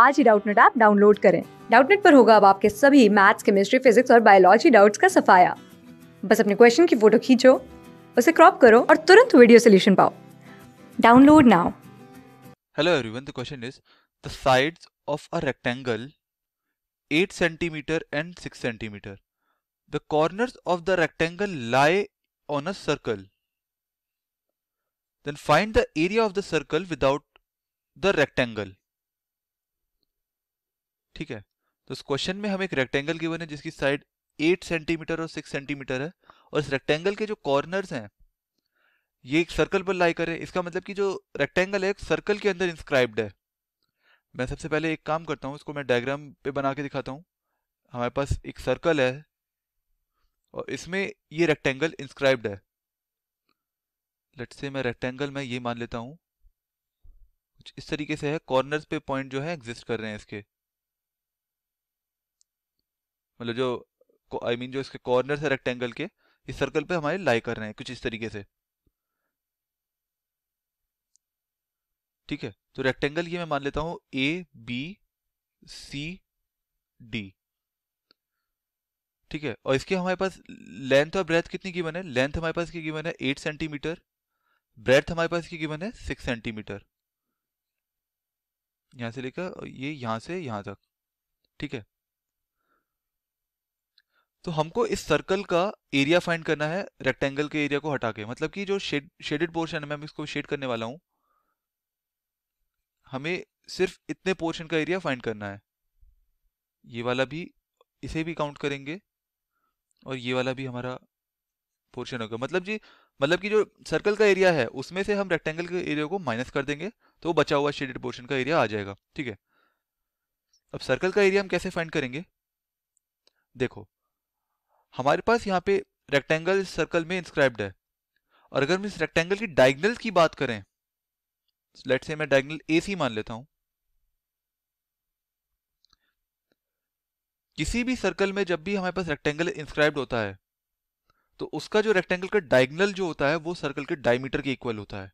आज ही Doubtnut app download करें डाउटनेट पर होगा अब आपके सभी मैथ्स केमिस्ट्री फिजिक्स और बायोलॉजी डाउट्स का सफाया बस अपने क्वेश्चन की फोटो खींचो उसे क्रॉप करो और तुरंत वीडियो सोल्यूशन पाओ download now hello everyone the question is the sides of a rectangle 8 centimetre and 6 centimetre the corners of the rectangle lie on a circle then find the area of the circle without the rectangle ठीक है तो इस question में हम एक rectangle given है जिसकी side 8 centimetre और 6 सेंटीमीटर है और इस रेक्टेंगल के जो कॉर्नर्स हैं ये एक सर्कल पर लाई करें इसका मतलब कि जो रेक्टेंगल है सर्कल के अंदर इंस्क्राइब्ड है मैं सबसे पहले एक काम करता हूँ इसको मैं डायग्राम पे बना के दिखाता हूँ हमारे पास एक सर्कल है और इसमें ये रेक्टेंगल इंस्क्राइब्ड है लेट से मैं रेक्टेंगल में ये मान लेता हूँ कुछ इस तरीके से है कॉर्नर पे पॉइंट जो है एग्जिस्ट कर रहे हैं इसके मतलब जो आई I मीन mean, जो इसके कॉर्नर है रेक्टेंगल के इस सर्कल पे हमारे लाई कर रहे हैं कुछ इस तरीके से ठीक है तो रेक्टेंगल ये मैं मान लेता हूं ए बी सी डी ठीक है और इसके हमारे पास लेंथ और ब्रेथ कितनी गिवन है लेंथ हमारे पास की गिवन है एट सेंटीमीटर ब्रेथ हमारे पास की गिवन है सिक्स सेंटीमीटर यहां से लेकर ये यहां से यहां तक ठीक है तो हमको इस सर्कल का एरिया फाइंड करना है रेक्टेंगल के एरिया को हटा के मतलब कि जो शेड शेडेड पोर्शन है मैं इसको शेड करने वाला हूं हमें सिर्फ इतने पोर्शन का एरिया फाइंड करना है ये वाला भी इसे भी काउंट करेंगे और ये वाला भी हमारा पोर्शन होगा मतलब जी मतलब कि जो सर्कल का एरिया है उसमें से हम रेक्टेंगल के एरिया को माइनस कर देंगे तो वो बचा हुआ शेडेड पोर्शन का एरिया आ जाएगा ठीक है अब सर्कल का एरिया हम कैसे फाइंड करेंगे देखो हमारे पास यहाँ पे रेक्टेंगल इस सर्कल में इंस्क्राइब्ड है और अगर हम इस रेक्टेंगल की डायगनल की बात करें लेट से मैं डायगनल ए सी मान लेता हूं किसी भी सर्कल में जब भी हमारे पास रेक्टेंगल इंस्क्राइब्ड होता है तो उसका जो रेक्टेंगल का डायगनल जो होता है वो सर्कल के डायमीटर के इक्वल होता है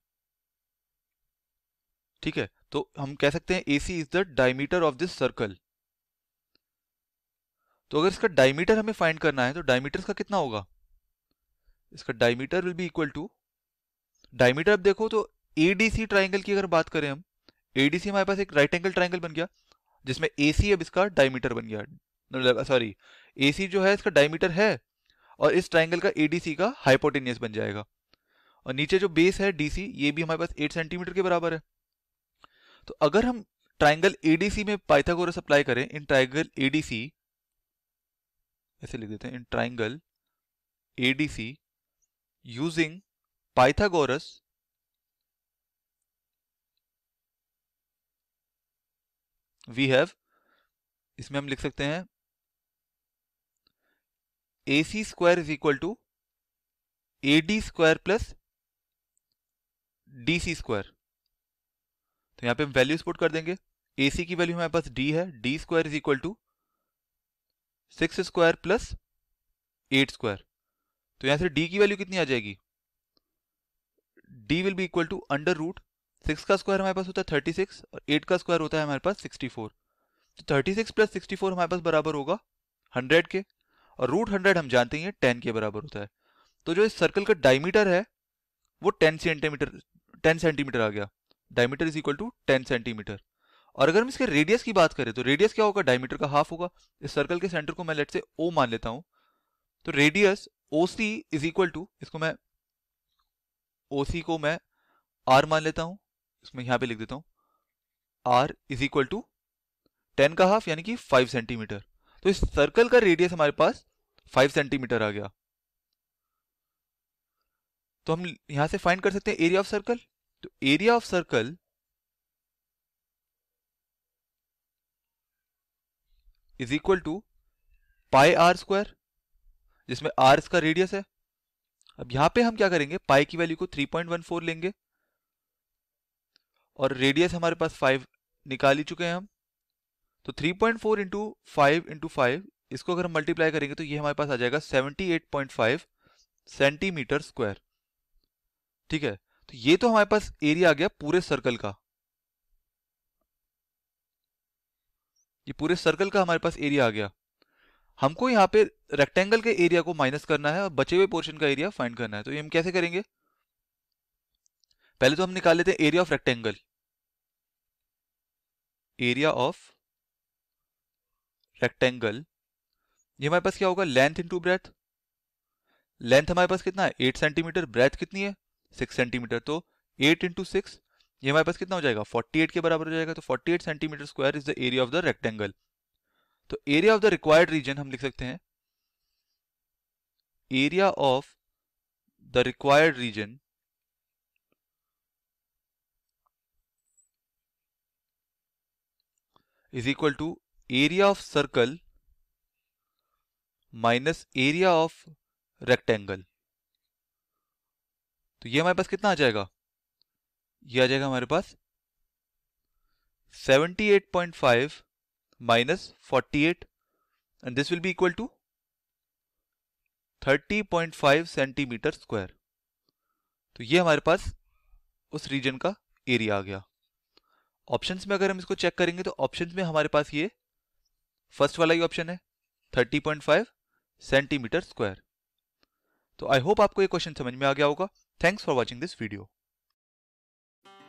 ठीक है तो हम कह सकते हैं A C is the diameter of this circle तो अगर इसका डायमीटर हमें फाइंड करना है तो डायमीटर का कितना होगा इसका diameter will be equal to diameter अब देखो तो एडीसी ट्राइंगल की अगर बात करें हम एडीसी हमारे पास एक राइट एंगल ट्राइंगल बन गया जिसमें एसी अब इसका डायमीटर बन गया सॉरी मतलब, एसी जो है इसका डायमीटर है और इस ट्राइंगल का एडीसी का हाइपोटेनियस बन जाएगा और नीचे जो बेस है डीसी ये भी हमारे पास एट सेंटीमीटर के बराबर है तो अगर हम ट्राइंगल एडीसी में पाइथागोरस अप्लाई करें इन ट्राइंगल एडीसी ऐसे लिख देते हैं in triangle ADC using Pythagoras we have इसमें हम लिख सकते हैं A C square is equal to A D square plus D C square तो यहां पे हम वैल्यू स्पोर्ट कर देंगे ए सी की वैल्यू हमारे पास डी है D square is equal to six square plus eight square तो यहां से डी की वैल्यू कितनी आ जाएगी D will be equal to under root six का स्क्वायर हमारे पास होता है थर्टी सिक्स और एट का स्क्वायर होता है हमारे पास सिक्सटी फोर तो thirty six plus sixty four हमारे पास बराबर होगा हंड्रेड के और रूट हंड्रेड हम जानते हैं टेन के बराबर होता है तो जो इस सर्कल का डायमीटर है वो टेन सेंटीमीटर टेन सेंटीमीटर आ गया diameter is equal to ten centimetre और अगर हम इसके रेडियस की बात करें तो रेडियस क्या होगा डायमीटर का हाफ होगा इस सर्कल के सेंटर को मैं लेट से ओ मान लेता हूं तो radius O C is equal to इसको मैं ओ सी को मैं आर मान लेता हूं इसमें यहां पे लिख देता हूं R is equal to ten का हाफ यानी कि फाइव सेंटीमीटर तो इस सर्कल का रेडियस हमारे पास फाइव सेंटीमीटर आ गया तो हम यहां से फाइंड कर सकते हैं एरिया ऑफ सर्कल तो area of circle is equal to pi R square जिसमें आर इसका रेडियस है अब यहां पे हम क्या करेंगे पाई की वैल्यू को 3.14 लेंगे और रेडियस हमारे पास 5 निकाल ही चुके हैं हम तो 3.4 point four into five into five इसको अगर हम मल्टीप्लाई करेंगे तो ये हमारे पास आ जाएगा 78.5 सेंटीमीटर स्क्वायर ठीक है तो ये तो हमारे पास एरिया आ गया पूरे सर्कल का ये पूरे सर्कल का हमारे पास एरिया आ गया हमको यहाँ पे रेक्टेंगल के एरिया को माइनस करना है और बचे हुए पोर्शन का एरिया फाइंड करना है तो ये हम कैसे करेंगे पहले तो हम निकाल लेते हैं area of rectangle area of rectangle ये हमारे पास क्या होगा लेंथ इंटू ब्रेथ लेंथ हमारे पास कितना है एट सेंटीमीटर ब्रेथ कितनी है सिक्स सेंटीमीटर तो एट इंटू सिक्स ये हमारे पास कितना हो जाएगा 48 के बराबर हो जाएगा तो 48 centimetre square is the area of the rectangle तो area of the required region हम लिख सकते हैं area of the required region is equal to area of circle minus area of rectangle तो ये हमारे पास कितना आ जाएगा ये आ जाएगा हमारे पास 78.5 minus 48 and this will be equal to 30.5 centimetre square तो ये हमारे पास उस रीजन का एरिया आ गया ऑप्शंस में अगर हम इसको चेक करेंगे तो ऑप्शंस में हमारे पास ये फर्स्ट वाला ही ऑप्शन है 30.5 सेंटीमीटर स्क्वायर तो आई होप आपको ये क्वेश्चन समझ में आ गया होगा thanks for watching this video